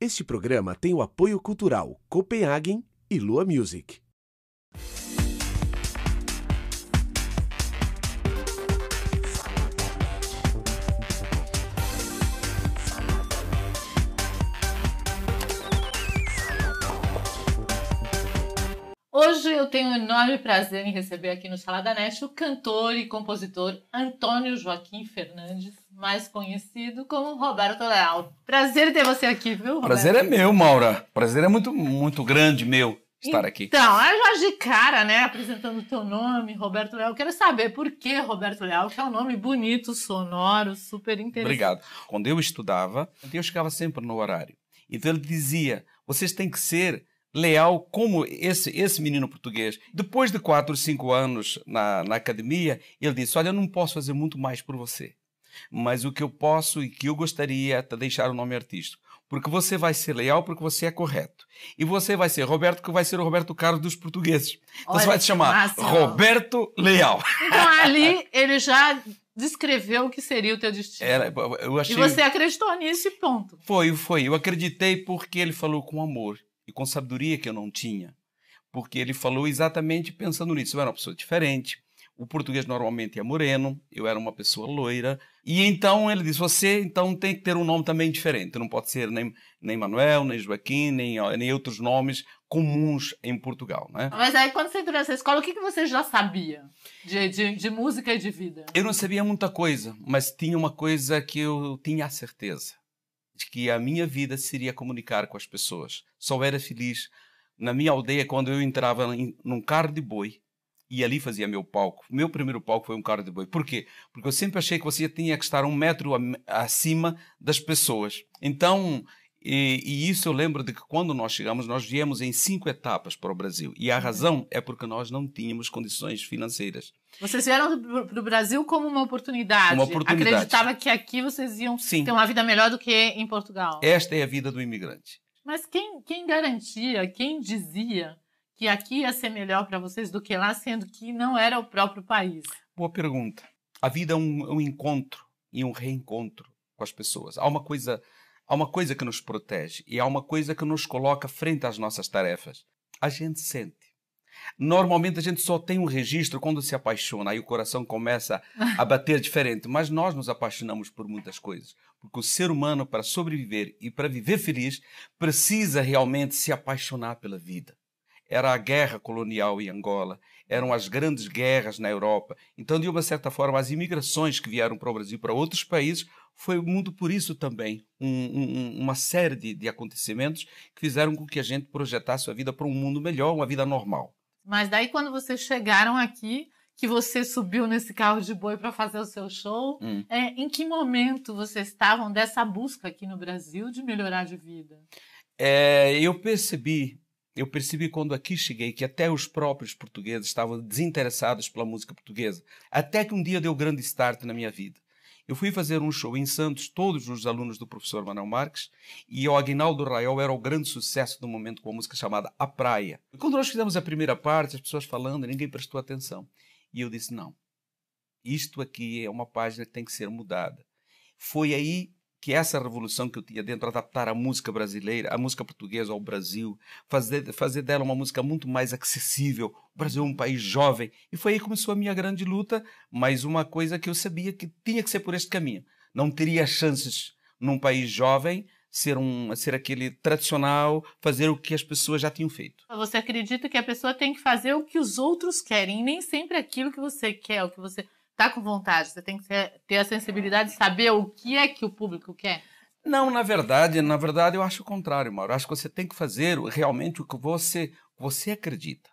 Este programa tem o apoio cultural Copenhagen e Lua Music. Hoje eu tenho o um enorme prazer em receber aqui no Salada Net o cantor e compositor Antônio Joaquim Fernandes mais conhecido como Roberto Leal. Prazer ter você aqui, viu? Roberto? Prazer é meu, Maura. Prazer é muito, muito grande meu estar aqui. Então, é já de cara, né? Apresentando o teu nome, Roberto Leal. Quero saber por que Roberto Leal, que é um nome bonito, sonoro, super interessante. Obrigado. Quando eu estudava, eu chegava sempre no horário. Então ele dizia: vocês têm que ser leal como esse, esse menino português. Depois de quatro, cinco anos na, na academia, ele disse: Olha, eu não posso fazer muito mais por você. Mas o que eu posso e que eu gostaria é deixar o nome artístico. Porque você vai ser leal porque você é correto. E você vai ser Roberto, que vai ser o Roberto Carlos dos portugueses. Então Olha, você vai se chamar Roberto Leal. Então ali ele já descreveu o que seria o teu destino. Era, achei... E você acreditou nisso ponto. Foi, foi. Eu acreditei porque ele falou com amor e com sabedoria que eu não tinha. Porque ele falou exatamente pensando nisso. Eu era uma pessoa diferente, o português normalmente é moreno, eu era uma pessoa loira. E então ele disse: Você então tem que ter um nome também diferente. Não pode ser nem, nem Manuel, nem Joaquim, nem, nem outros nomes comuns em Portugal, né? Mas aí quando você entrou nessa escola, o que, que você já sabia de, de, de música e de vida? Eu não sabia muita coisa, mas tinha uma coisa que eu tinha a certeza. De que a minha vida seria comunicar com as pessoas. Só era feliz na minha aldeia quando eu entrava em, num carro de boi e ali fazia meu palco. O meu primeiro palco foi um carro de boi. Porquê? Porque eu sempre achei que você tinha que estar um metro acima das pessoas. Então, e, e, isso eu lembro de que quando nós chegamos, nós viemos em cinco etapas para o Brasil. E a uhum. razão é porque nós não tínhamos condições financeiras. Vocês vieram para o Brasil como uma oportunidade. Uma oportunidade. Acreditava que aqui vocês iam Sim. ter uma vida melhor do que em Portugal. Esta é a vida do imigrante. Mas quem, quem garantia, quem dizia que aqui ia ser melhor para vocês do que lá, sendo que não era o próprio país? Boa pergunta. A vida é um, é um encontro e um reencontro com as pessoas. Há uma coisa, há uma coisa que nos protege e há uma coisa que nos coloca frente às nossas tarefas. A gente sente. Normalmente a gente só tem um registro quando se apaixona, aí o coração começa a bater diferente. Mas nós nos apaixonamos por muitas coisas, porque o ser humano, para sobreviver e para viver feliz, precisa realmente se apaixonar pela vida era a guerra colonial em Angola, eram as grandes guerras na Europa. Então, de uma certa forma, as imigrações que vieram para o Brasil, para outros países, foi muito por isso também um, um, uma série de, de acontecimentos que fizeram com que a gente projetasse a vida para um mundo melhor, uma vida normal. Mas daí, quando vocês chegaram aqui, que você subiu nesse carro de boi para fazer o seu show. Hum. É, em que momento vocês estavam dessa busca aqui no Brasil de melhorar de vida? É, eu percebi eu percebi quando aqui cheguei que até os próprios portugueses estavam desinteressados pela música portuguesa, até que um dia deu grande start na minha vida. Eu fui fazer um show em Santos, todos os alunos do professor Manuel Marques, e o Aguinaldo Raiol era o grande sucesso do momento com a música chamada A Praia. E quando nós fizemos a primeira parte, as pessoas falando, ninguém prestou atenção. E eu disse: não, isto aqui é uma página que tem que ser mudada. Foi aí que essa revolução que eu tinha dentro, adaptar a música brasileira, a música portuguesa ao Brasil, fazer, fazer dela uma música muito mais acessível. O Brasil é um país jovem. E foi aí que começou a minha grande luta, mas uma coisa que eu sabia que tinha que ser por este caminho. Não teria chances num país jovem ser um ser aquele tradicional, fazer o que as pessoas já tinham feito. Você acredita que a pessoa tem que fazer o que os outros querem, e nem sempre aquilo que você quer, o que você tá com vontade, você tem que ter a sensibilidade de saber o que é que o público quer. Não, na verdade, na verdade eu acho o contrário, Mauro. Eu acho que você tem que fazer realmente o que você você acredita.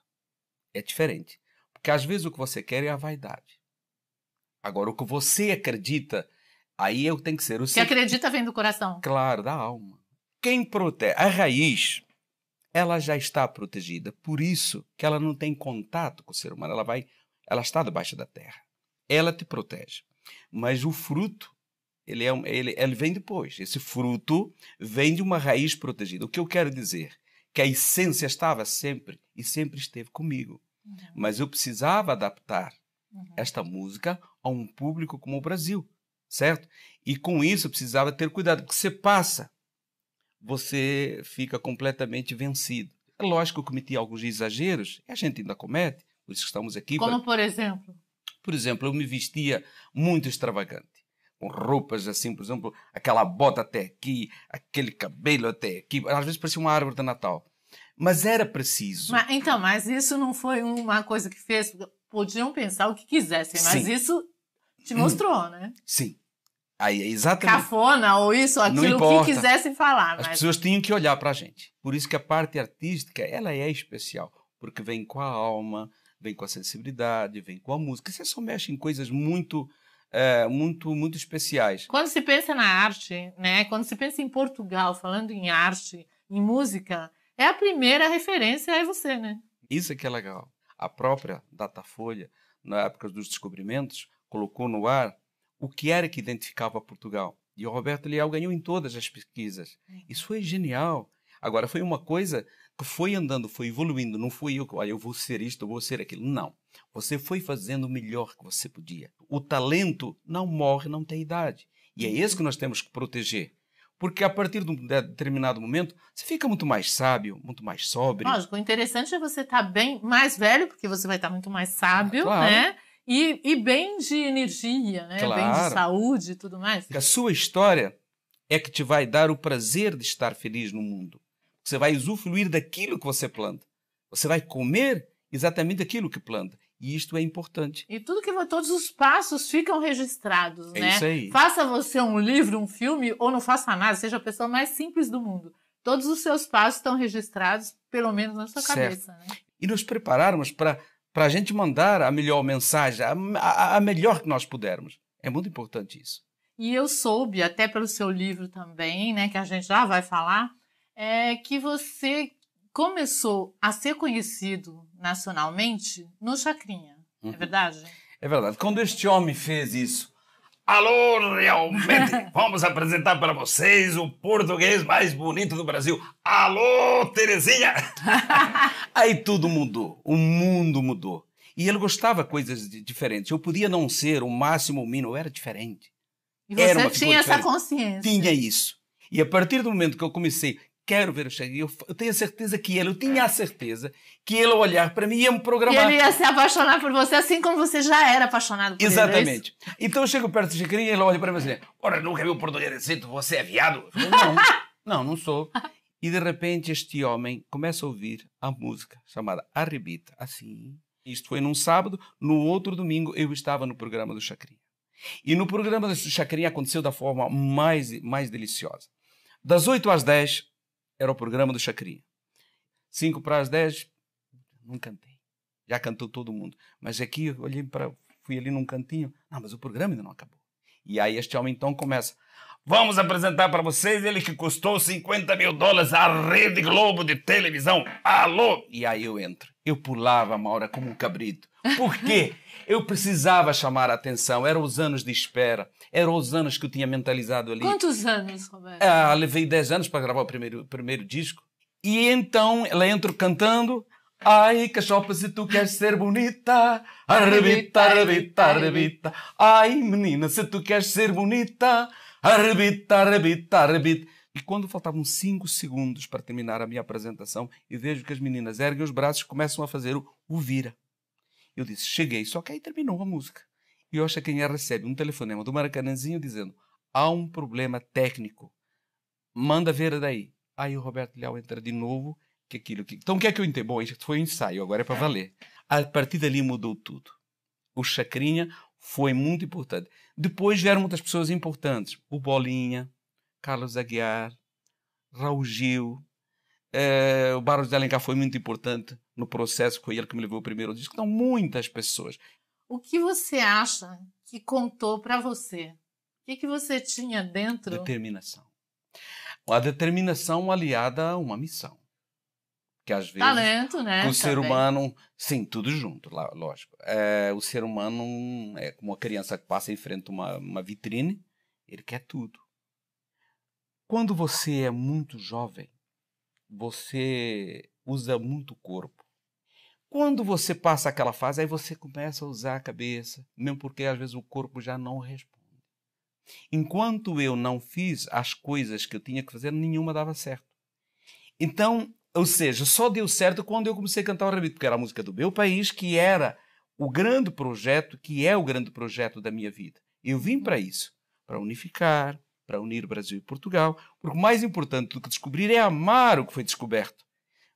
É diferente, porque às vezes o que você quer é a vaidade. Agora o que você acredita, aí eu tenho que ser o que acredita vem do coração. Claro, da alma. Quem protege a raiz, ela já está protegida. Por isso que ela não tem contato com o ser humano. Ela vai, ela está debaixo da terra ela te protege. Mas o fruto, ele, é, ele, ele vem depois. Esse fruto vem de uma raiz protegida. O que eu quero dizer? Que a essência estava sempre e sempre esteve comigo. Uhum. Mas eu precisava adaptar uhum. esta música a um público como o Brasil, certo? E com isso eu precisava ter cuidado, porque você passa, você fica completamente vencido. É lógico que eu cometi alguns exageros, e a gente ainda comete, por isso que estamos aqui. Como, por exemplo? Por exemplo, eu me vestia muito extravagante com roupas assim, por exemplo, aquela bota até aqui, aquele cabelo até aqui, às vezes parecia uma árvore de Natal. Mas era preciso. Mas, então, mas isso não foi uma coisa que fez. Podiam pensar o que quisessem, mas Sim. isso te hum. mostrou, hum. né? Sim. Aí é exatamente. Cafona ou isso, aquilo que quisessem falar. Mas... As pessoas tinham que olhar para a gente. Por isso que a parte artística, ela é especial, porque vem com a alma, vem com a sensibilidade, vem com a música. Você só mexe em coisas muito. É, muito muito especiais. Quando se pensa na arte, né? Quando se pensa em Portugal, falando em arte, em música, é a primeira referência é você, né? Isso é que é legal. A própria Datafolha, na época dos descobrimentos, colocou no ar o que era que identificava Portugal. E o Roberto Leal ganhou em todas as pesquisas. É. Isso foi genial. Agora, foi uma coisa que foi andando, foi evoluindo, não fui eu que, olha, eu vou ser isto, eu vou ser aquilo. Não. Você foi fazendo o melhor que você podia. O talento não morre, não tem idade. E é esse que nós temos que proteger. Porque a partir de um determinado momento, você fica muito mais sábio, muito mais sóbrio. Lógico, o interessante é você estar tá bem mais velho, porque você vai estar tá muito mais sábio, ah, claro. né? E, e, bem de energia, né? Claro. Bem de saúde e tudo mais. A sua história é que te vai dar o prazer de estar feliz no mundo. Você vai usufruir daquilo que você planta. Você vai comer exatamente aquilo que planta. E isto é importante. E tudo que todos os passos ficam registrados, é né? Isso aí. Faça você um livro, um filme ou não faça nada, seja a pessoa mais simples do mundo. Todos os seus passos estão registrados, pelo menos na sua certo. cabeça. Né? E nos prepararmos para a gente mandar a melhor mensagem, a, a, a melhor que nós pudermos. É muito importante isso. E eu soube, até pelo seu livro também, né, que a gente já vai falar, é que você começou a ser conhecido nacionalmente no Chacrinha, é uhum. é verdade? É verdade. Quando este homem fez isso, alô, realmente, vamos apresentar para vocês o português mais bonito do Brasil. Alô, Terezinha! Aí tudo mudou, o mundo mudou. E ele gostava de coisas diferentes. Eu podia não ser o máximo o mínimo, eu era diferente. E você tinha essa consciência. Tinha isso. E a partir do momento que eu comecei quero ver o Chega. Eu, eu tenho a certeza que ele, eu tinha a certeza que ele, ao olhar para mim, ia me programar. E ele ia se apaixonar por você, assim como você já era apaixonado por é Exatamente. ele. Exatamente. É então eu chego perto do Chacrinha e ele olha para mim e diz: assim, Ora, nunca vi o português você é viado? não, não, não sou. E de repente este homem começa a ouvir a música chamada Arribita, assim. Isto foi num sábado, no outro domingo eu estava no programa do Chacrinha. E no programa do Chacrinha aconteceu da forma mais, mais deliciosa. Das 8 às 10, era o programa do Chacrinha. Cinco para as dez, não cantei. Já cantou todo mundo. Mas aqui, eu olhei para, fui ali num cantinho. Não, mas o programa ainda não acabou. E aí este homem então começa. Vamos apresentar para vocês ele que custou 50 mil dólares à Rede Globo de televisão. Alô! E aí eu entro. Eu pulava, Maura, como um cabrito. Por quê? eu precisava chamar a atenção. Eram os anos de espera, eram os anos que eu tinha mentalizado ali. Quantos anos, Roberto? Ah, levei 10 anos para gravar o primeiro, primeiro disco. E então ela entra cantando. Ai, cachopa, se tu queres ser bonita, arrebita, arrebita, arrebita. Ai, menina, se tu queres ser bonita, arrebita, arrebita, arrebita. E quando faltavam 5 segundos para terminar a minha apresentação, e vejo que as meninas erguem os braços e começam a fazer o, o vira. Eu disse, cheguei, só que aí terminou a música. E o Chacrinha recebe um telefonema do Maracanãzinho dizendo: há um problema técnico, manda ver daí. Aí o Roberto Leal entra de novo, que aquilo que. Então o que é que eu entendo? Bom, isso foi um ensaio, agora é para é. valer. A partir dali mudou tudo. O Chacrinha foi muito importante. Depois vieram muitas pessoas importantes: o Bolinha, Carlos Aguiar, Raul Gil, eh, o Barros de Alencar foi muito importante no processo, foi ele que me levou o primeiro disco. Então, muitas pessoas. O que você acha que contou para você? O que, que você tinha dentro? Determinação. A determinação aliada a uma missão. Que às vezes. Talento, né? O ser humano. Sim, tudo junto, lógico. É, o ser humano é como uma criança que passa em frente a uma, uma vitrine, ele quer tudo. Quando você é muito jovem, você usa muito o corpo. Quando você passa aquela fase, aí você começa a usar a cabeça, mesmo porque às vezes o corpo já não responde. Enquanto eu não fiz as coisas que eu tinha que fazer, nenhuma dava certo. Então, ou seja, só deu certo quando eu comecei a cantar o Rabito, porque era a música do meu país, que era o grande projeto, que é o grande projeto da minha vida. Eu vim para isso, para unificar, para unir Brasil e Portugal, porque o mais importante do que descobrir é amar o que foi descoberto.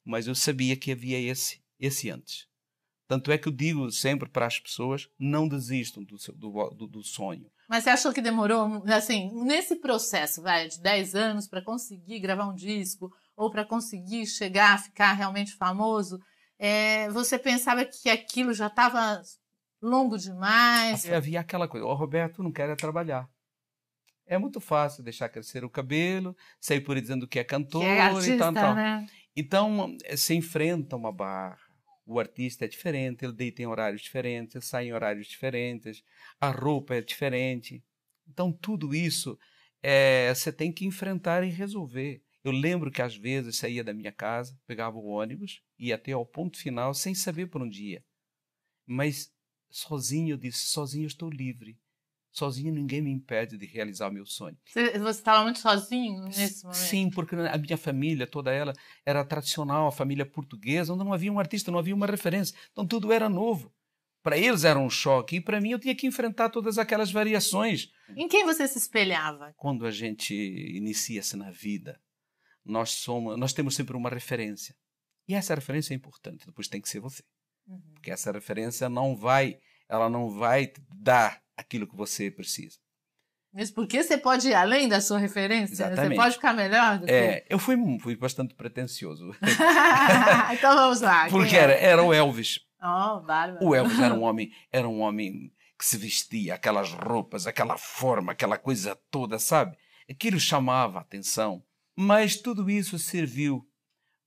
Mas eu sabia que havia esse esse antes. Tanto é que eu digo sempre para as pessoas: não desistam do, seu, do, do, do sonho. Mas você achou que demorou, assim, nesse processo, vai, de 10 anos para conseguir gravar um disco ou para conseguir chegar a ficar realmente famoso? É, você pensava que aquilo já estava longo demais? havia aquela coisa: o oh, Roberto, não quero é trabalhar. É muito fácil deixar crescer o cabelo, sair por aí dizendo que é cantor que é artista, e tal, tal. Né? Então, é, se enfrenta uma barra o artista é diferente, ele deita em horários diferentes, ele sai em horários diferentes, a roupa é diferente. Então, tudo isso é, você tem que enfrentar e resolver. Eu lembro que às vezes saía da minha casa, pegava o ônibus, ia até ao ponto final sem saber por um dia. Mas sozinho eu disse: sozinho eu estou livre. Sozinho ninguém me impede de realizar meu sonho. Você estava muito sozinho nesse momento? Sim, porque a minha família, toda ela, era tradicional, a família portuguesa, onde não havia um artista, não havia uma referência. Então tudo era novo. Para eles era um choque e para mim eu tinha que enfrentar todas aquelas variações. Em quem você se espelhava? Quando a gente inicia-se na vida, nós somos, nós temos sempre uma referência. E essa referência é importante, depois tem que ser você. Uhum. Porque essa referência não vai, ela não vai dar aquilo que você precisa. Mas porque você pode ir além da sua referência? Exatamente. Você pode ficar melhor do que... É, eu fui, fui bastante pretencioso. então vamos lá. Porque é? era, era o Elvis. Oh, bárbaro. O Elvis era um homem, era um homem que se vestia, aquelas roupas, aquela forma, aquela coisa toda, sabe? Aquilo chamava a atenção. Mas tudo isso serviu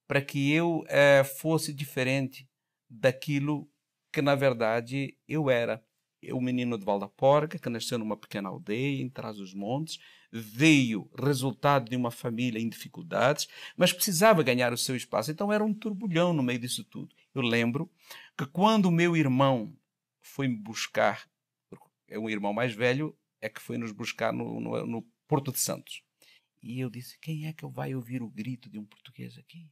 para que eu é, fosse diferente daquilo que, na verdade, eu era. É o menino de Valdaporga, que nasceu numa pequena aldeia em trás dos montes veio resultado de uma família em dificuldades, mas precisava ganhar o seu espaço, então era um turbulhão no meio disso tudo. Eu lembro que quando o meu irmão foi me buscar, é um irmão mais velho, é que foi nos buscar no, no, no Porto de Santos. E eu disse: quem é que vai ouvir o grito de um português aqui?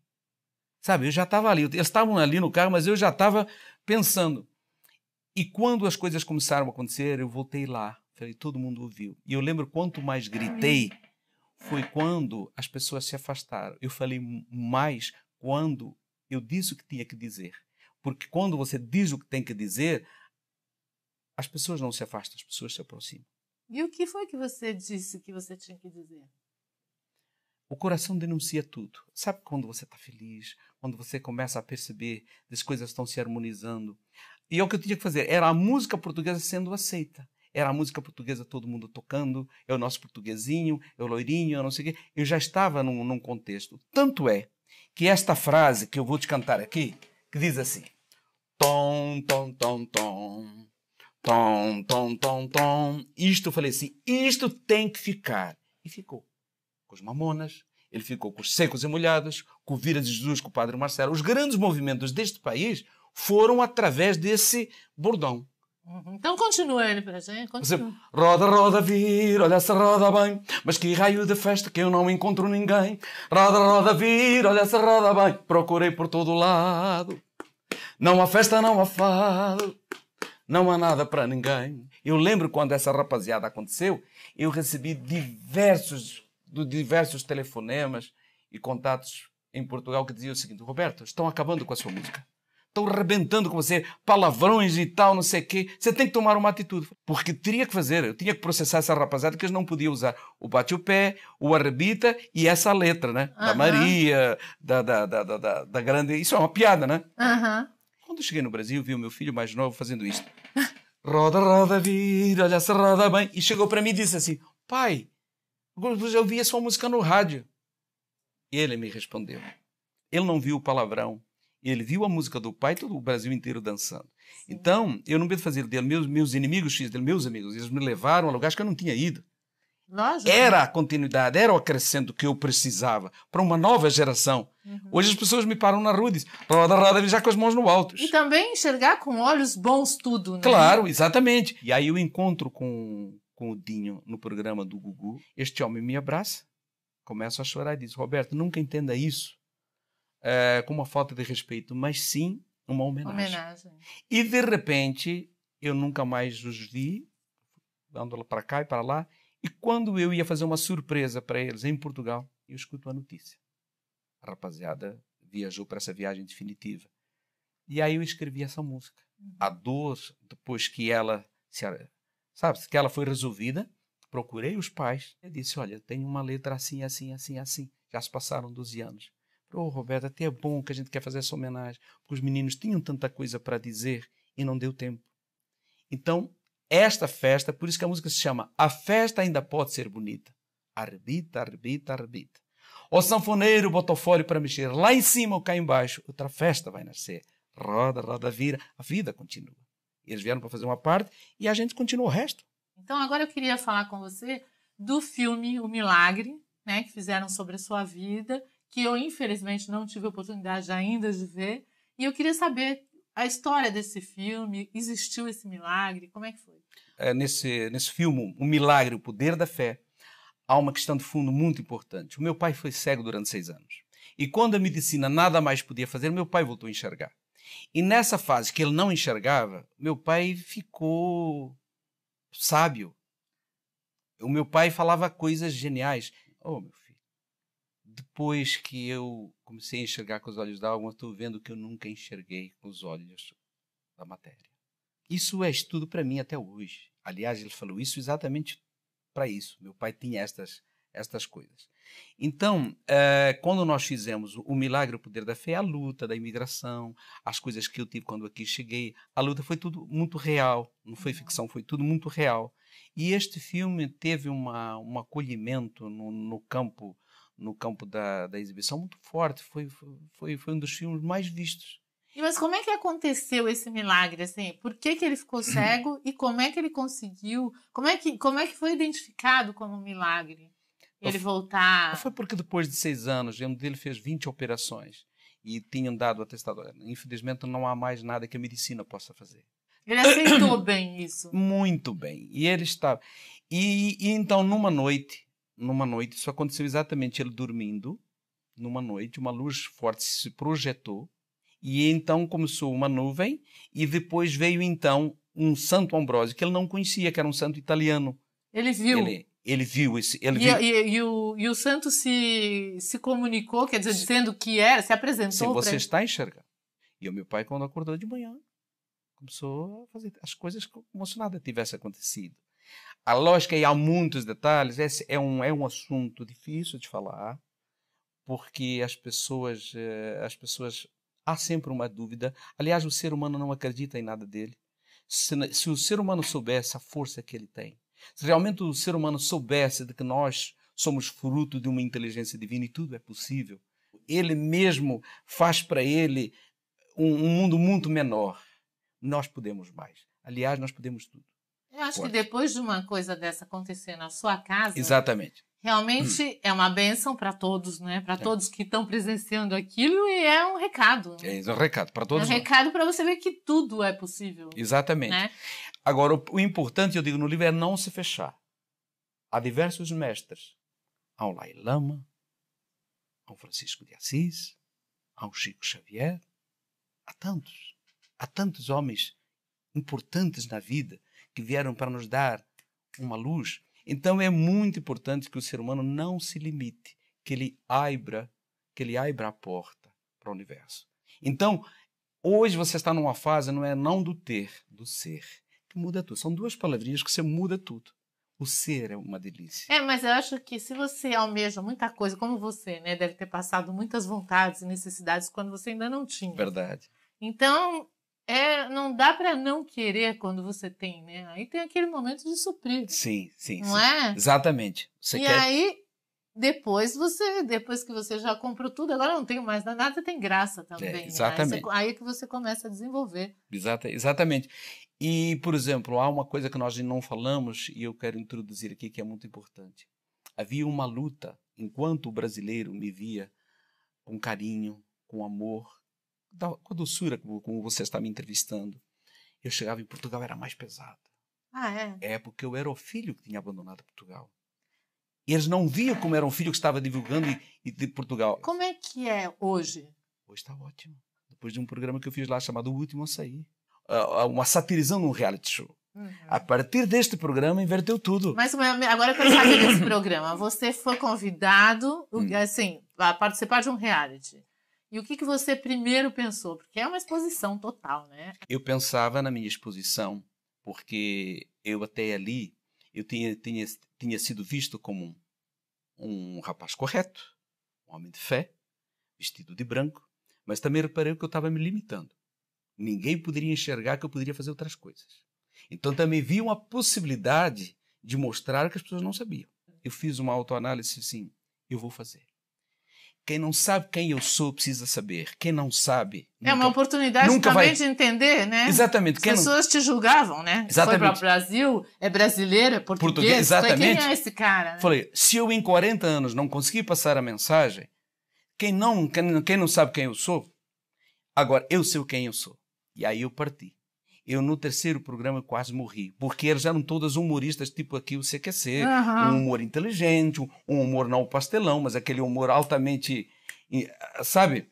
Sabe, eu já estava ali, eles estavam ali no carro, mas eu já estava pensando. E quando as coisas começaram a acontecer, eu voltei lá. Falei, todo mundo ouviu. E eu lembro quanto mais gritei foi quando as pessoas se afastaram. Eu falei mais quando eu disse o que tinha que dizer. Porque quando você diz o que tem que dizer, as pessoas não se afastam, as pessoas se aproximam. E o que foi que você disse que você tinha que dizer? O coração denuncia tudo. Sabe quando você está feliz, quando você começa a perceber que as coisas estão se harmonizando? E é o que eu tinha que fazer era a música portuguesa sendo aceita. Era a música portuguesa todo mundo tocando, é o nosso portuguesinho, é o loirinho, eu é não sei o quê. Eu já estava num, num contexto. Tanto é que esta frase que eu vou te cantar aqui, que diz assim: tom, tom, tom, tom, tom, tom, tom, tom. Isto eu falei assim: isto tem que ficar. E ficou. Com os mamonas, ele ficou com os secos e molhados, com o Vira de Jesus, com o Padre Marcelo. Os grandes movimentos deste país foram através desse bordão. Uhum. Então continua por exemplo. Roda, roda, vir, olha se roda bem, mas que raio de festa que eu não encontro ninguém. Roda, roda, vir, olha se roda bem, procurei por todo lado. Não há festa, não há fado, não há nada para ninguém. Eu lembro quando essa rapaziada aconteceu, eu recebi diversos, diversos telefonemas e contatos em Portugal que diziam o seguinte: Roberto, estão acabando com a sua música estão arrebentando com você, palavrões e tal, não sei o quê. Você tem que tomar uma atitude. Porque teria que fazer, eu tinha que processar essa rapaziada que eles não podiam usar o bate o pé, o arrebita e essa letra, né? Da Maria, da, da, da, da, da, grande. Isso é uma piada, né? Uh -huh. Quando cheguei no Brasil, vi o meu filho mais novo fazendo isto. Roda, roda, vira, olha essa roda bem. E chegou para mim e disse assim: Pai, eu vi a sua música no rádio. E ele me respondeu. Ele não viu o palavrão ele viu a música do pai, todo o Brasil inteiro dançando. Sim. Então, eu não medo fazer dele, meus, meus inimigos X, dele, meus amigos, eles me levaram a lugares que eu não tinha ido. Era a continuidade, era o acrescento que eu precisava para uma nova geração. Uhum. Hoje as pessoas me param na rua e dizem, roda, roda, já com as mãos no alto. E também enxergar com olhos bons tudo, né? Claro, exatamente. E aí eu encontro com, com o Dinho no programa do Gugu. Este homem me abraça, começa a chorar e diz, Roberto, nunca entenda isso uh, com uma falta de respeito, mas sim uma homenagem. homenagem. E de repente, eu nunca mais os vi, dando para cá e para lá. E quando eu ia fazer uma surpresa para eles em Portugal, eu escuto a notícia. A rapaziada viajou para essa viagem definitiva. E aí eu escrevi essa música. Uhum. A dor, depois que ela, se, sabe, que ela foi resolvida, procurei os pais e disse: Olha, tem uma letra assim, assim, assim, assim. Já se passaram 12 anos. Ô, oh, Roberto, até é bom que a gente quer fazer essa homenagem, porque os meninos tinham tanta coisa para dizer e não deu tempo. Então, esta festa, por isso que a música se chama A Festa Ainda Pode Ser Bonita. Arbita, arbita, arbita. O sanfoneiro botou fole para mexer. Lá em cima ou cá embaixo, outra festa vai nascer. Roda, roda, vira. A vida continua. Eles vieram para fazer uma parte e a gente continua o resto. Então, agora eu queria falar com você do filme O Milagre, né, que fizeram sobre a sua vida que eu infelizmente não tive a oportunidade ainda de ver. E eu queria saber a história desse filme, existiu esse milagre, como é que foi? É, nesse, nesse filme, O Milagre, O Poder da Fé, há uma questão de fundo muito importante. O meu pai foi cego durante seis anos. E quando a medicina nada mais podia fazer, meu pai voltou a enxergar. E nessa fase que ele não enxergava, meu pai ficou sábio. O meu pai falava coisas geniais. Oh, meu depois que eu comecei a enxergar com os olhos da alma, estou vendo que eu nunca enxerguei com os olhos da matéria. Isso é estudo para mim até hoje. Aliás, ele falou isso exatamente para isso. Meu pai tinha estas, estas coisas. Então, é, quando nós fizemos o Milagre o Poder da Fé, a luta da imigração, as coisas que eu tive quando aqui cheguei, a luta foi tudo muito real, não foi uhum. ficção, foi tudo muito real. E este filme teve uma, um acolhimento no, no campo no campo da, da exibição muito forte. Foi, foi, foi um dos filmes mais vistos. Mas como é que aconteceu esse milagre, assim? Por que, que ele ficou cego e como é que ele conseguiu? Como é que, como é que foi identificado como um milagre? Ele voltar... Foi porque depois de seis anos, um dele fez 20 operações e tinham dado o atestado. Infelizmente, não há mais nada que a medicina possa fazer. Ele aceitou bem isso. Muito bem. E ele estava... E, e então, numa noite, numa noite, isso aconteceu exatamente ele dormindo, numa noite, uma luz forte se projetou, e então começou uma nuvem, e depois veio então um santo Ambrósio, que ele não conhecia, que era um santo italiano. Ele viu. Ele, ele viu esse. Ele e, viu. E, e, o, e o santo se, se comunicou, quer dizer, dizendo que era, é, se apresentou. Sim, você está enxergando. E o meu pai, quando acordou de manhã, começou a fazer as coisas como se nada tivesse acontecido a lógica e há muitos detalhes. Esse é um, é um assunto difícil de falar, porque as pessoas, eh, as pessoas. Há sempre uma dúvida. Aliás, o ser humano não acredita em nada dele. Se, se o ser humano soubesse a força que ele tem, se realmente o ser humano soubesse de que nós somos fruto de uma inteligência divina e tudo é possível, ele mesmo faz para ele um, um mundo muito menor. Nós podemos mais. Aliás, nós podemos tudo. Eu acho que depois de uma coisa dessa acontecer na sua casa. Exatamente. Realmente hum. é uma benção para todos, né? Para é. todos que estão presenciando aquilo e é um recado. Né? É, é um recado para todos. É um nós. recado para você ver que tudo é possível. Exatamente. Né? Agora, o, importante, eu digo no livro, é não se fechar. Há diversos mestres. Há o Lai Lama, há o Francisco de Assis, há o Chico Xavier. Há tantos. Há tantos homens importantes na vida que vieram para nos dar uma luz. Então é muito importante que o ser humano não se limite, que ele abra, que ele abra a porta para o universo. Então, hoje você está numa fase, não é não do ter, do ser, que muda tudo. São duas palavrinhas que você muda tudo. O ser é uma delícia. É, mas eu acho que se você almeja muita coisa, como você, né, deve ter passado muitas vontades e necessidades quando você ainda não tinha. Verdade. Então, é, não dá para não querer quando você tem, né? Aí tem aquele momento de suprir. Sim, sim. Não sim. é? Exatamente. Você e quer... aí, depois você, depois que você já comprou tudo, agora não tenho mais nada, tem graça é, também. É, exatamente. Né? Aí, você, aí, que você começa a desenvolver. Exata, exatamente. E, por exemplo, há uma coisa que nós não falamos e eu quero introduzir aqui que é muito importante. Havia uma luta enquanto o brasileiro me via com carinho, com amor, com a doçura como, como você está me entrevistando. Eu chegava em Portugal, era mais pesado. Ah, é? É, porque eu era o filho que tinha abandonado Portugal. E eles não viam como era um filho que estava divulgando e, e de Portugal. Como é que é hoje? Hoje está ótimo. Depois de um programa que eu fiz lá chamado O Último a Sair. Uh, uma satirizando um reality show. Uhum. A partir deste programa, inverteu tudo. Mas agora que eu saí desse programa, você foi convidado, hum. assim, a participar de um reality. E o que, que você primeiro pensou? Porque é uma exposição total, né? Eu pensava na minha exposição, porque eu até ali eu tinha, tinha, tinha sido visto como um, um rapaz correto, um homem de fé, vestido de branco, mas também reparei que eu estava me limitando. Ninguém poderia enxergar que eu poderia fazer outras coisas. Então também vi uma possibilidade de mostrar que as pessoas não sabiam. Eu fiz uma autoanálise assim, eu vou fazer. Quem não sabe quem eu sou precisa saber. Quem não sabe. Nunca, é uma oportunidade nunca também vai... de entender, né? Exatamente. Quem As pessoas não... te julgavam, né? Exatamente. Foi para o Brasil, é brasileiro, é português. português exatamente. quem é esse cara? Né? Falei, se eu em 40 anos não conseguir passar a mensagem, quem não, quem não sabe quem eu sou, agora eu sei quem eu sou. E aí eu parti eu no terceiro programa eu quase morri, porque eles eram todas humoristas, tipo aqui o CQC, uhum. um humor inteligente, um humor não pastelão, mas aquele humor altamente, ah, sabe?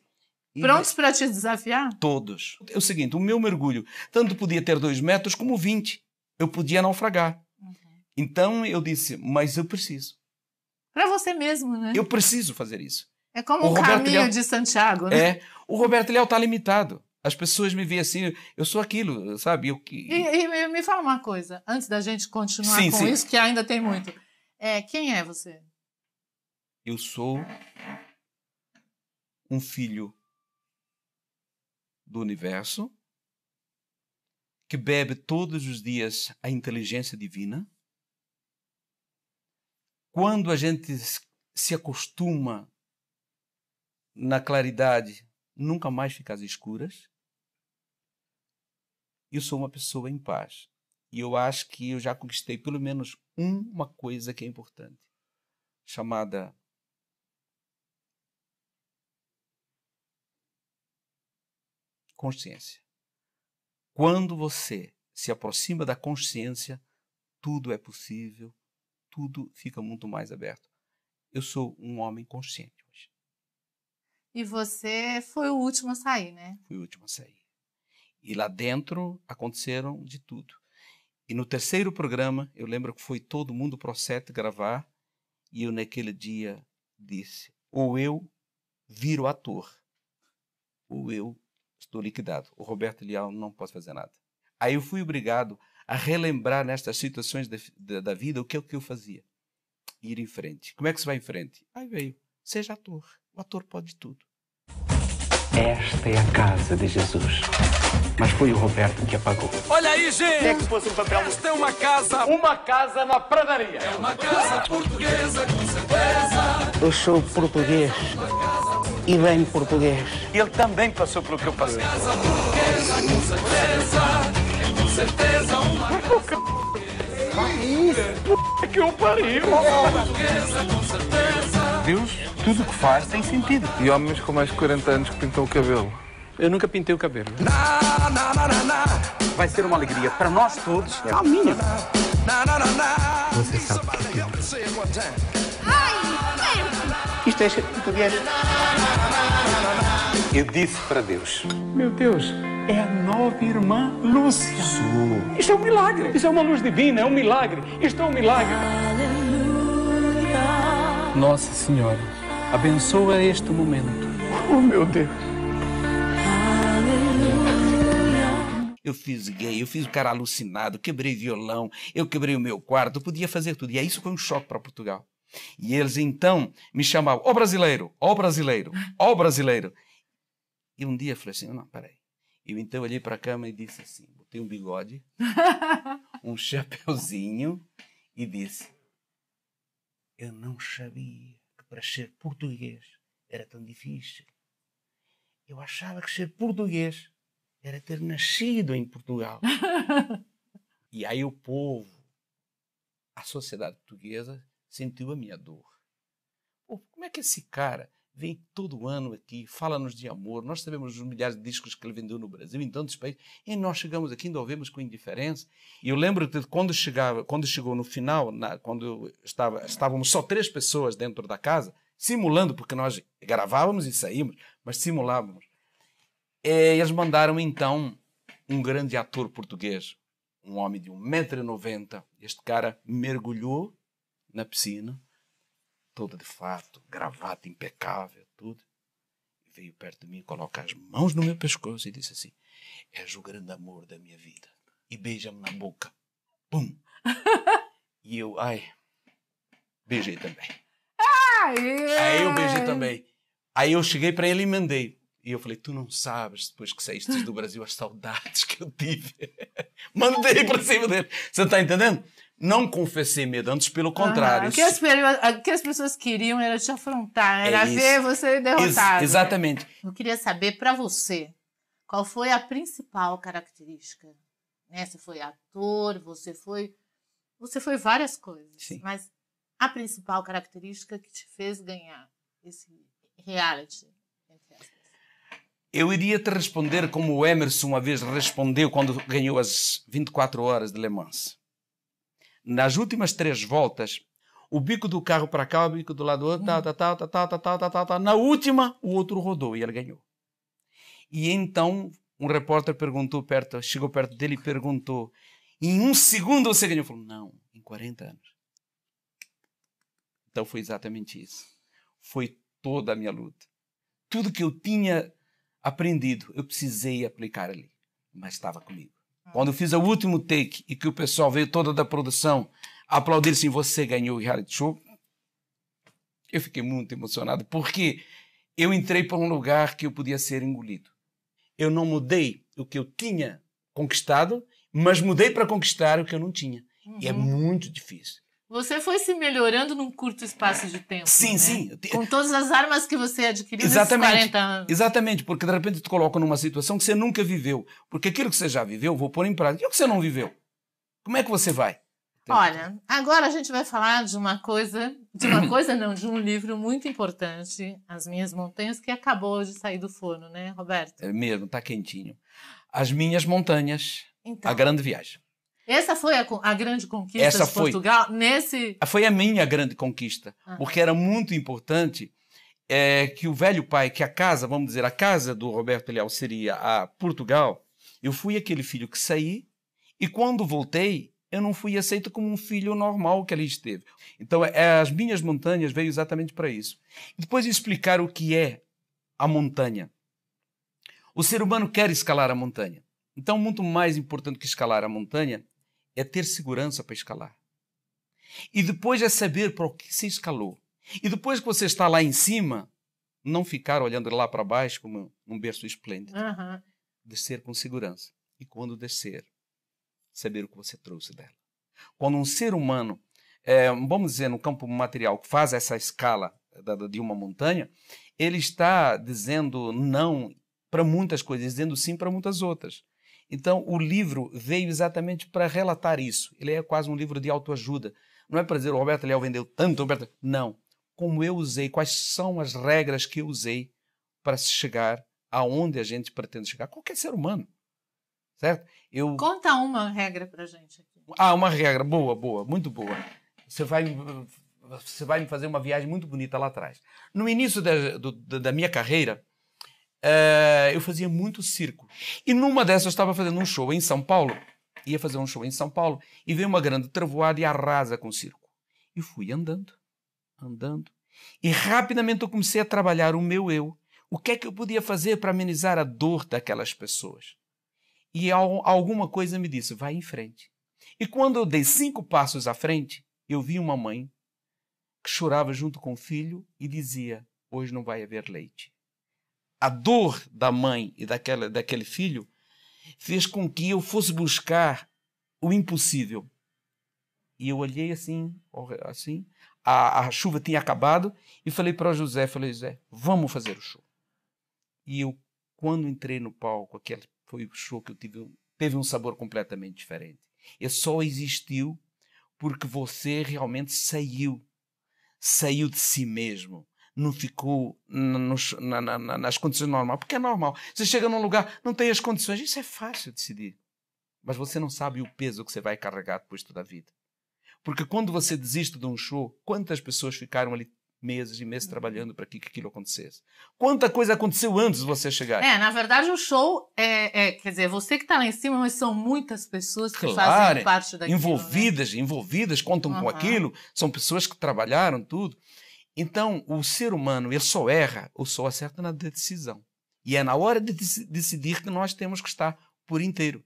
Prontos para te desafiar? Todos. É o seguinte, o meu mergulho, tanto podia ter dois metros como vinte, eu podia naufragar. Uhum. Então eu disse, mas eu preciso. Para você mesmo, né? Eu preciso fazer isso. É como o um caminho Leal... de Santiago, né? É. O Roberto Leal está limitado as pessoas me veem assim, eu sou aquilo, sabe? Eu, e... E, e, me fala uma coisa, antes da gente continuar sim, com sim. isso, que ainda tem muito. É, quem é você? Eu sou um filho do universo que bebe todos os dias a inteligência divina. Quando a gente se acostuma na claridade, nunca mais fica às escuras eu sou uma pessoa em paz. E eu acho que eu já conquistei pelo menos uma coisa que é importante, chamada consciência. Quando você se aproxima da consciência, tudo é possível, tudo fica muito mais aberto. Eu sou um homem consciente hoje. E você foi o último a sair, né? Fui o último a sair. E lá dentro aconteceram de tudo. E no terceiro programa, eu lembro que foi todo mundo para o set gravar, e eu naquele dia disse: ou eu viro ator, ou eu estou liquidado. O Roberto Leal não pode fazer nada. Aí eu fui obrigado a relembrar nestas situações de, de, da vida o que é o que eu fazia. Ir em frente. Como é que se vai em frente? Aí veio: seja ator. O ator pode tudo. Esta é a casa de Jesus. Mas foi o Roberto que apagou. Olha aí, gente! É que fosse um papel. Esta é uma casa. Uma casa na pradaria. É uma casa portuguesa, com certeza. Eu sou português. E bem português. Ele também passou pelo que eu passei. Uma casa portuguesa, com certeza. É com certeza uma casa que eu pariu. Deus, tudo o que faz tem sentido. E homens com mais de 40 anos que pintam o cabelo. Eu nunca pintei o cabelo. Vai ser uma alegria para nós todos. É a minha. Você sabe que é, é Ai, Isto é português. Eu disse para Deus. Meu Deus é a nova irmã Lúcia. Sou. Isso é um milagre. Isso é uma luz divina, é um milagre. Isto é um milagre. Aleluia. Nossa Senhora, abençoa este momento. Oh, meu Deus. eu fiz gay, eu fiz o cara alucinado, quebrei violão, eu quebrei o meu quarto, podia fazer tudo. E aí isso foi um choque para Portugal. E eles então me chamavam, ó oh, brasileiro, ó oh, brasileiro, ó oh, brasileiro. E um dia eu falei assim, não, peraí. Eu então olhei para a cama e disse assim: botei um bigode, um chapéuzinho e disse: Eu não sabia que para ser português era tão difícil. Eu achava que ser português era ter nascido em Portugal. e aí o povo, a sociedade portuguesa, sentiu a minha dor. Pô, como é que esse cara vem todo ano aqui, fala-nos de amor. Nós sabemos os milhares de discos que ele vendeu no Brasil, em tantos países. E nós chegamos aqui, ainda ouvimos com indiferença. E eu lembro quando chegava, quando chegou no final, na, quando estava, estávamos só três pessoas dentro da casa, simulando, porque nós gravávamos e saímos, mas simulávamos. E eles mandaram então um grande ator português, um homem de 1,90m. Este cara mergulhou na piscina toda de fato, gravata impecável, tudo. Veio perto de mim, coloca as mãos no meu pescoço e disse assim: És o grande amor da minha vida. E beija-me na boca. Pum! e eu, ai, beijei também. Ai. Aí eu beijei também. Aí eu cheguei para ele e mandei: e eu falei, tu não sabes, depois que saíste do Brasil, as saudades que eu tive. Mandei para cima dele. Você está entendendo? Não confessei medo, antes pelo contrário. Ah, o, que as, o, que as, pessoas queriam era te afrontar, é era é ver você derrotado. Ex exatamente. Eu queria saber para você, qual foi a principal característica? Né? Você foi ator, você foi... Você foi várias coisas. Sim. Mas a principal característica que te fez ganhar esse reality? Eu iria te responder como o Emerson uma vez respondeu quando ganhou as 24 horas de Le Mans. Nas últimas três voltas, o bico do carro para cá, o bico do lado do outro, tá, tá, tá, tá, tá, tá, tá, tá, tá, Na última, o outro rodou e ele ganhou. E então um repórter perguntou perto, chegou perto dele e perguntou: "Em um segundo você ganhou?" Ele falou: "Não, em 40 anos." Então foi exatamente isso. Foi toda a minha luta. Tudo que eu tinha aprendido, eu precisei aplicar ali, mas estava comigo. Ah. Quando eu fiz o último take e que o pessoal veio toda da produção aplaudir assim, você ganhou o reality show, eu fiquei muito emocionado, porque eu entrei para um lugar que eu podia ser engolido. Eu não mudei o que eu tinha conquistado, mas mudei para conquistar o que eu não tinha. Uhum. E é uhum. muito difícil. Você foi se melhorando num curto espaço de tempo. Sim, né? sim. Com todas as armas que você adquiriu Exatamente. nesses 40 anos. Exatamente, porque de repente te coloca numa situação que você nunca viveu. Porque aquilo que você já viveu, vou pôr em prática. E o que você não viveu? Como é que você vai? Olha, agora a gente vai falar de uma coisa, de uma coisa não, de um livro muito importante, As Minhas Montanhas, que acabou de sair do forno, né, Roberto? É mesmo, está quentinho. As Minhas Montanhas, então. A Grande Viagem. Essa foi a, a grande conquista Essa de foi, Portugal nesse. Ah, foi a minha grande conquista, ah. porque era muito importante é, que o velho pai, que a casa, vamos dizer, a casa do Roberto Leal seria a Portugal. Eu fui aquele filho que saí e quando voltei eu não fui aceito como um filho normal que ali esteve. Então, é, as minhas montanhas veio exatamente para isso. Depois de explicar o que é a montanha. O ser humano quer escalar a montanha. Então, muito mais importante que escalar a montanha é ter segurança para escalar. E depois é saber para o que se escalou. E depois que você está lá em cima, não ficar olhando lá para baixo como um berço esplêndido. Uhum. Descer com segurança. E quando descer, saber o que você trouxe dela. Quando um ser humano, é, vamos dizer, no campo material, que faz essa escala eh, de uma montanha, ele está dizendo não para muitas coisas, dizendo sim para muitas outras. Então, o livro veio exatamente para relatar isso. Ele é quase um livro de autoajuda. Não é para dizer o Roberto Leal vendeu tanto, Roberto. Não. Como eu usei, quais são as regras que eu usei para chegar aonde a gente pretende chegar? Qualquer ser humano. Certo? Eu... Conta uma regra para gente aqui. Ah, uma regra. Boa, boa. Muito boa. Você vai, você vai me fazer uma viagem muito bonita lá atrás. No início da, do, da minha carreira, Uh, eu fazia muito circo. E numa dessas eu estava fazendo um show em São Paulo. Ia fazer um show em São Paulo e veio uma grande travoada e arrasa com o circo. E fui andando, andando. E rapidamente eu comecei a trabalhar o meu eu. O que é que eu podia fazer para amenizar a dor daquelas pessoas? E al alguma coisa me disse: vai em frente. E quando eu dei cinco passos à frente, eu vi uma mãe que chorava junto com o filho e dizia: hoje não vai haver leite a dor da mãe e daquela, daquele filho fez com que eu fosse buscar o impossível. E eu olhei assim, assim, a, a chuva tinha acabado e falei para o José, falei José, vamos fazer o show. E eu quando entrei no palco, aquele foi o show que eu tive, teve um sabor completamente diferente. Ele só existiu porque você realmente saiu, saiu de si mesmo, não ficou nos, na, na, nas condições normais. Porque é normal. Você chega num lugar, não tem as condições. Isso é fácil decidir. Mas você não sabe o peso que você vai carregar depois toda a vida. Porque quando você desiste de um show, quantas pessoas ficaram ali meses e meses trabalhando para que, que aquilo acontecesse? Quanta coisa aconteceu antes de você chegar? É, na verdade, o show é, é quer dizer, você que está lá em cima, mas são muitas pessoas que claro, fazem parte daquilo. Envolvidas, né? envolvidas, contam uhum. com aquilo, são pessoas que trabalharam tudo. Então, o ser humano ele só erra ou só acerta na decisão. E é na hora de decidir que nós temos que estar por inteiro.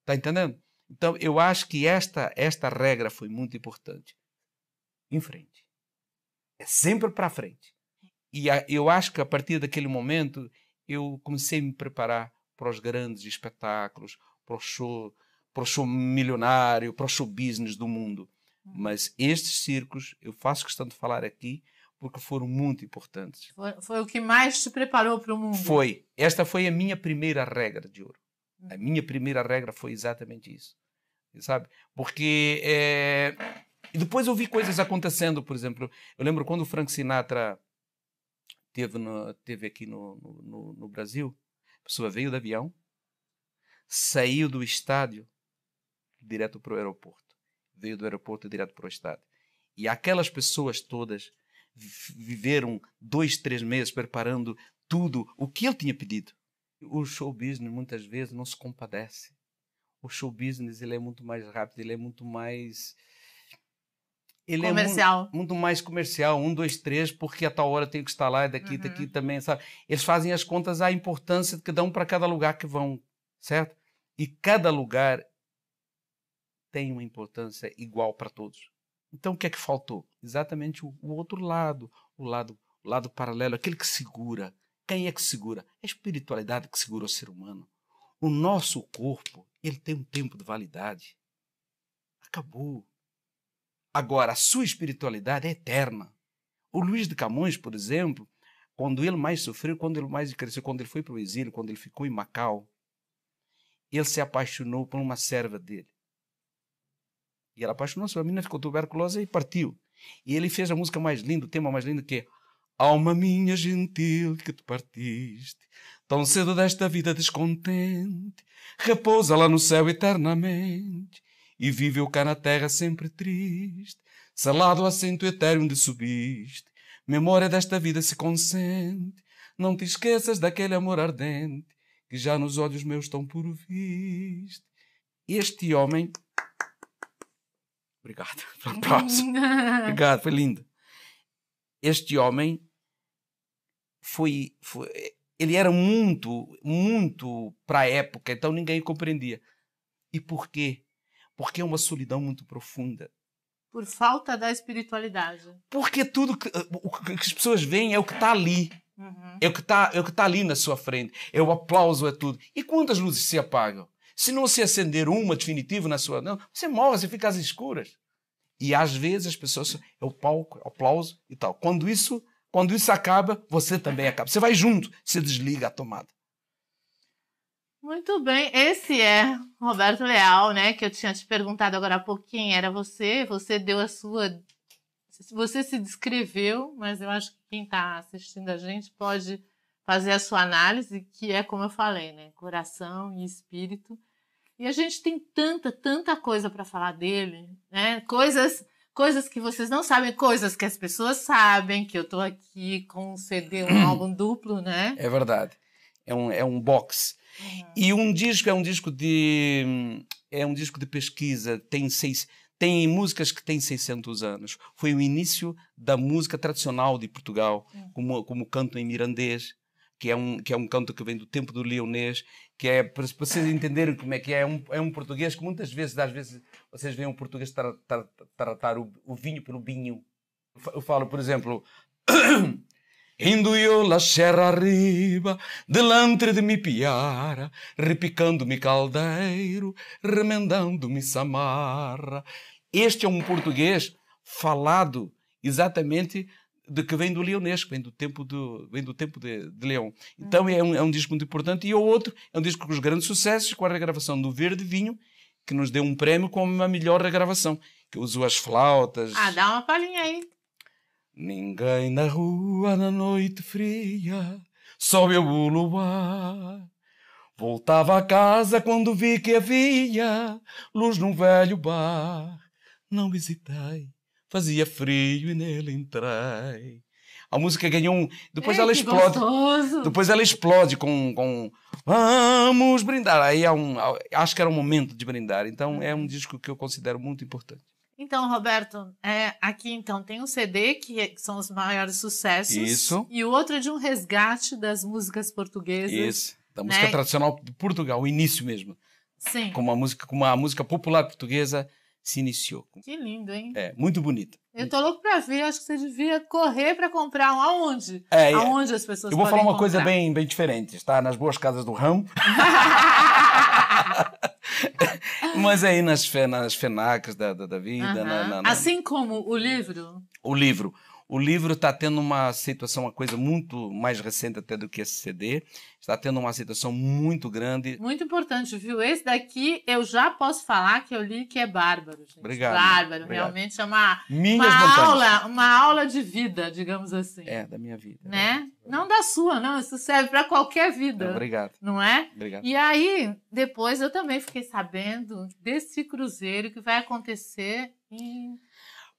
Está entendendo? Então, eu acho que esta, esta regra foi muito importante. Em frente. É sempre para frente. E a, eu acho que a partir daquele momento eu comecei a me preparar para os grandes espetáculos, para o show, para o show milionário, para o show business do mundo. Mas estes circos, eu faço questão de falar aqui, porque foram muito importantes. Foi, foi o que mais te preparou para o mundo? Foi. Esta foi a minha primeira regra de ouro. A uhum. minha primeira regra foi exatamente isso. Sabe? Porque. É... E depois eu vi coisas acontecendo, por exemplo. Eu lembro quando o Frank Sinatra teve, no, teve aqui no, no, no Brasil, a pessoa veio do avião, saiu do estádio direto para o aeroporto veio do aeroporto direto para o estádio. E aquelas pessoas todas viveram dois, três meses preparando tudo o que ele tinha pedido. O show business muitas vezes não se compadece. O show business ele é muito mais rápido, ele é muito mais ele é comercial. é muito, muito, mais comercial, um, dois, três, porque a tal hora tem que estar lá, daqui, uhum. daqui também, sabe? Eles fazem as contas a importância que dão para cada lugar que vão, certo? E cada lugar tem uma importância igual para todos. Então o que é que faltou? Exatamente o, o outro lado, o lado, o lado paralelo, aquele que segura. Quem é que segura? É a espiritualidade que segura o ser humano. O nosso corpo, ele tem um tempo de validade. Acabou. Agora, a sua espiritualidade é eterna. O Luiz de Camões, por exemplo, quando ele mais sofreu, quando ele mais cresceu, quando ele foi para o exílio, quando ele ficou em Macau, ele se apaixonou por uma serva dele. E ela apaixonou-se pela menina, ficou tuberculosa e partiu. E ele fez a música mais linda, o tema mais lindo que é Alma minha gentil que te partiste, tão cedo desta vida descontente, repousa lá no céu eternamente e vive o cá na terra sempre triste, salado assento etéreo onde subiste, memória desta vida se consente, não te esqueças daquele amor ardente que já nos olhos meus estão por viste. Este homem Obrigado pelo aplauso. Obrigado, foi lindo. Este homem foi, foi ele era muito, muito para a época, então ninguém compreendia. E por quê? Porque é uma solidão muito profunda. Por falta da espiritualidade. Porque tudo que, o que as pessoas veem é o que está ali. Uhum. É, o que está, é o que está ali na sua frente. É o aplauso, é tudo. E quando as luzes se apagam? Se não se acender uma definitiva na sua. Não, você morre, você fica às escuras. E às vezes as pessoas. É o palco, é o aplauso e tal. Quando isso, quando isso acaba, você também acaba. Você vai junto, você desliga a tomada. Muito bem, esse é Roberto Leal, né? Que eu tinha te perguntado agora há pouco quem era você. Você deu a sua. Você se descreveu, mas eu acho que quem está assistindo a gente pode fazer a sua análise, que é como eu falei, né? Coração e espírito. E a gente tem tanta, tanta coisa para falar dele, né? Coisas, coisas que vocês não sabem, coisas que as pessoas sabem, que eu estou aqui com um CD, um uhum. álbum duplo, né? É verdade. É um, é um box. Uhum. E um disco é um disco de é um disco de pesquisa, tem seis tem músicas que têm 600 anos. Foi o início da música tradicional de Portugal, como, como canto em mirandês, que é um, que é um canto que vem do tempo do leonês, que é, para, para vocês entenderem como é que é, é um, é um português que muitas vezes, às vezes, vocês veem um português tratar, tratar, tratar o, o, vinho pelo vinho. Eu falo, por exemplo, Indo eu la serra arriba, delante de mi piara, repicando-me caldeiro, remendando-me samarra. Este é um português falado exatamente de que vem do leonês, que vem do tempo, do, vem do tempo de, de Leão. Hum. Então é um, é um disco muito importante. E o outro é um disco com os grandes sucessos, com a regravação do Verde Vinho, que nos deu um prêmio como a melhor regravação, que usou as flautas. Ah, dá uma palhinha aí. Ninguém na rua na noite fria, só eu o luar. Voltava a casa quando vi que havia luz num velho bar. Não hesitei Fazia frio e nele entrei. A música ganhou um. Depois Ei, ela explode. Gostoso. Depois ela explode com, com. Vamos brindar. Aí é um. Acho que era o um momento de brindar. Então é um uhum. disco que eu considero muito importante. Então, Roberto, é, aqui então tem um CD é, que são os maiores sucessos. Isso. E o outro é de um resgate das músicas portuguesas. Isso. Da música né? tradicional de Portugal, o início mesmo. Sim. Como a música, como a música popular portuguesa se iniciou. Que lindo, hein? É, muito bonito. Eu tô louco pra ver, acho que você devia correr para comprar um aonde? É, é, aonde as pessoas Eu vou falar uma comprar. coisa bem, bem diferente, tá? Nas boas casas do ramo. Mas aí nas, nas fenacas da, da, da vida. Uh -huh. na, na, na... Assim como o livro? O livro. O livro está tendo uma situação, uma coisa muito mais recente até do que esse CD, está tendo uma situação muito grande. Muito importante, viu? Esse daqui eu já posso falar que eu li que é bárbaro, gente. Obrigado. Bárbaro, obrigado. realmente é uma, Minhas uma aula, uma aula de vida, digamos assim. É, da minha vida. Né? É. Não da sua, não, isso serve para qualquer vida. Não, é, obrigado. Não é? Obrigado. E aí, depois eu também fiquei sabendo desse cruzeiro que vai acontecer em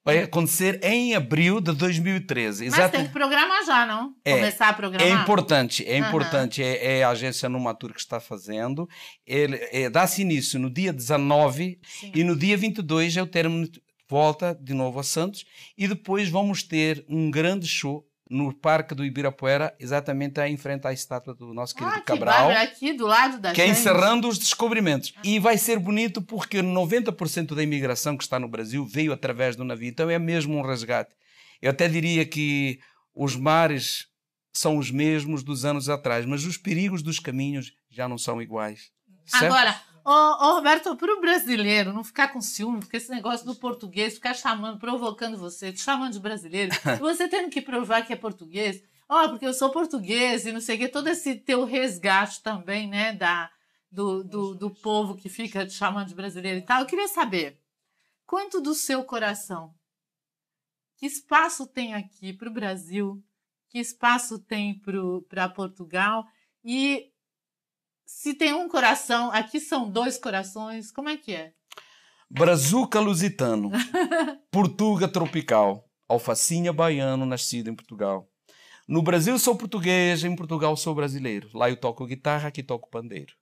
Vai acontecer em abril de 2013. Exato. Mas tem que programar já, não? É, Começar a programar. É importante, é importante. Uhum. É, é, a agência Numatur que está fazendo. Ele é, dá-se início no dia 19 Sim. e no dia 22 é o término volta de novo a Santos e depois vamos ter um grande show no Parque do Ibirapuera, exatamente em frente à estátua do nosso querido ah, que Cabral. Barba, é aqui do lado da Que é encerrando os descobrimentos. Ah. E vai ser bonito porque 90% da imigração que está no Brasil veio através do navio, então é mesmo um resgate. Eu até diria que os mares são os mesmos dos anos atrás, mas os perigos dos caminhos já não são iguais. Certo? Agora, Ô, ô, Roberto, para o brasileiro não ficar com ciúme, porque esse negócio do português ficar chamando, provocando você, te chamando de brasileiro, você tendo que provar que é português, ó, oh, porque eu sou português e não sei o quê, todo esse teu resgate também, né, da, do, do, do povo que fica te chamando de brasileiro e tal. Eu queria saber, quanto do seu coração? Que espaço tem aqui para o Brasil? Que espaço tem para Portugal? E se tem um coração, aqui são dois corações, como é que é? Brazuca lusitano, portuga tropical, alfacinha baiano nascido em Portugal. No Brasil sou português, em Portugal sou brasileiro. Lá eu toco guitarra, aqui toco pandeiro.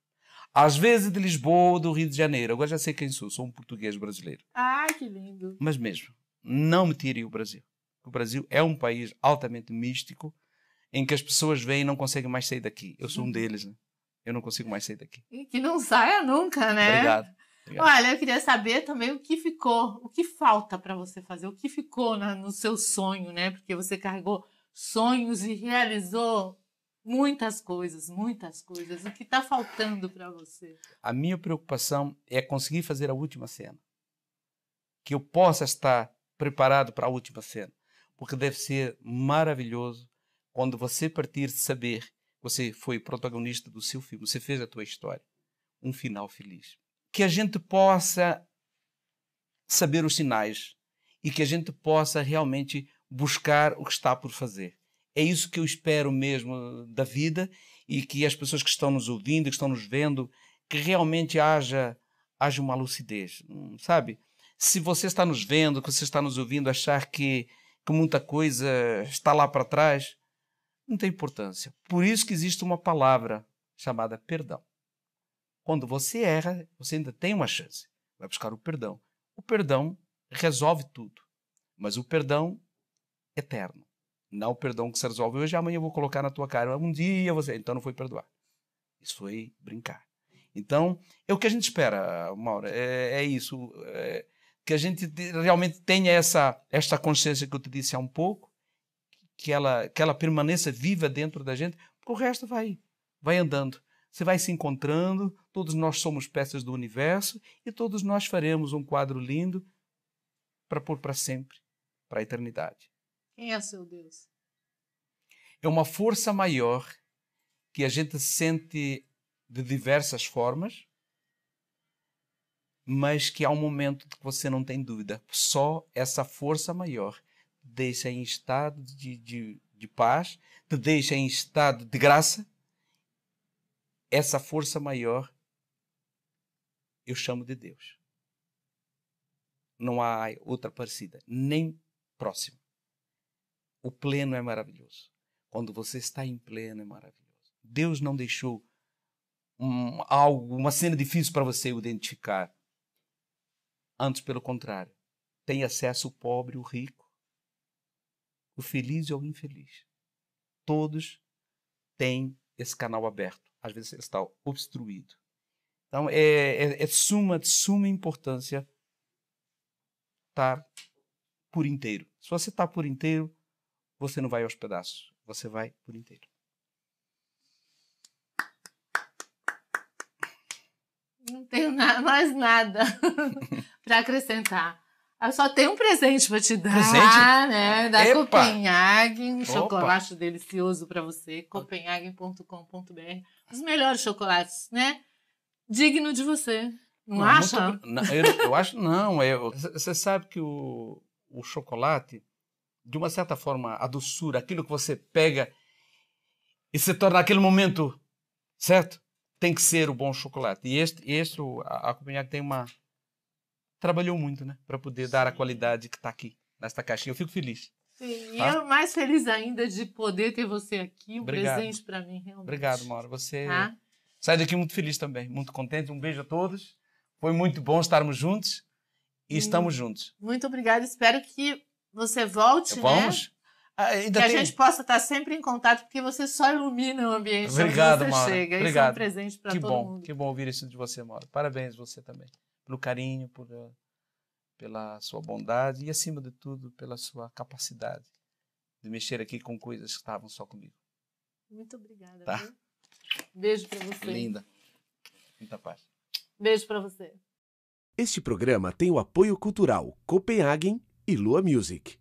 Às vezes de Lisboa ou do Rio de Janeiro. Agora já sei quem sou, sou um português brasileiro. Ah, que lindo. Mas mesmo, não me tirem o Brasil. O Brasil é um país altamente místico, em que as pessoas vêm e não conseguem mais sair daqui. Eu sou um uhum. deles, né? Eu não consigo mais sair daqui. E que não saia nunca, né? Obrigado. obrigado. Olha, eu queria saber também o que ficou, o que falta para você fazer, o que ficou na, no seu sonho, né? Porque você carregou sonhos e realizou muitas coisas, muitas coisas. O que está faltando para você? A minha preocupação é conseguir fazer a última cena, que eu possa estar preparado para a última cena, porque deve ser maravilhoso quando você partir saber você foi protagonista do seu filme, você fez a tua história. Um final feliz. Que a gente possa saber os sinais e que a gente possa realmente buscar o que está por fazer. É isso que eu espero mesmo da vida e que as pessoas que estão nos ouvindo, que estão nos vendo, que realmente haja haja uma lucidez, hum, sabe? Se você está nos vendo, que você está nos ouvindo, achar que, que muita coisa está lá para trás, não tem importância. Por isso que existe uma palavra chamada perdão. Quando você erra, você ainda tem uma chance. Vai buscar o perdão. O perdão resolve tudo. Mas o perdão eterno. Não o perdão que se resolve hoje, amanhã eu vou colocar na tua cara. Um dia você. Então não foi perdoar. Isso foi brincar. Então, é o que a gente espera, Mauro É, é isso. É, que a gente realmente tenha essa, esta consciência que eu te disse há um pouco que ela, que ela permaneça viva dentro da gente, porque o resto vai, vai andando. Você vai se encontrando, todos nós somos peças do universo e todos nós faremos um quadro lindo para pôr para sempre, para a eternidade. Quem é seu Deus? É uma força maior que a gente sente de diversas formas, mas que há um momento que você não tem dúvida, só essa força maior deixa em estado de, de, de paz, te deixa em estado de graça, essa força maior eu chamo de Deus. Não há outra parecida, nem próxima. O pleno é maravilhoso. Quando você está em pleno é maravilhoso. Deus não deixou um, algo, uma cena difícil para você identificar. Antes, pelo contrário, tem acesso o pobre, o rico o feliz e o infeliz. Todos têm esse canal aberto. Às vezes está obstruído. Então, é, é, é suma, de suma importância estar tá por inteiro. Se você está por inteiro, você não vai aos pedaços. Você vai por inteiro. Não tenho na mais nada para acrescentar. Eu só tenho um presente para te dar, presente? né? Da Epa. Copenhague, um Opa. chocolate delicioso para você, copenhague.com.br Os melhores chocolates, né? Digno de você. Não, não acha? Muito, não, eu, eu, acho não. Você é, sabe que o, o chocolate, de uma certa forma, a doçura, aquilo que você pega e se torna aquele momento, certo? Tem que ser o bom chocolate. E este, este a, a Copenhague tem uma trabalhou muito, né? Para poder Sim. dar a qualidade que está aqui, nesta caixinha. Eu fico feliz. Sim, tá? e eu mais feliz ainda de poder ter você aqui, um Obrigado. presente para mim, realmente. Obrigado, Mauro. Você tá? sai daqui muito feliz também, muito contente. Um beijo a todos. Foi muito bom estarmos juntos e Sim. estamos juntos. Muito obrigada. Espero que você volte, né? Vamos? Ah, ainda que tem... a gente possa estar sempre em contato, porque você só ilumina o ambiente Obrigado, onde você Maura. chega. Obrigado. Isso é um presente para todo bom, mundo. Que bom ouvir isso de você, Mauro. Parabéns você também pelo carinho, por, eh, pela sua bondade e, acima de tudo, pela sua capacidade de mexer aqui com coisas que estavam só comigo. Muito obrigada. Tá? Beijo para você. Linda. Muita paz. Beijo para você. Este programa tem o apoio cultural Copenhagen e Lua Music.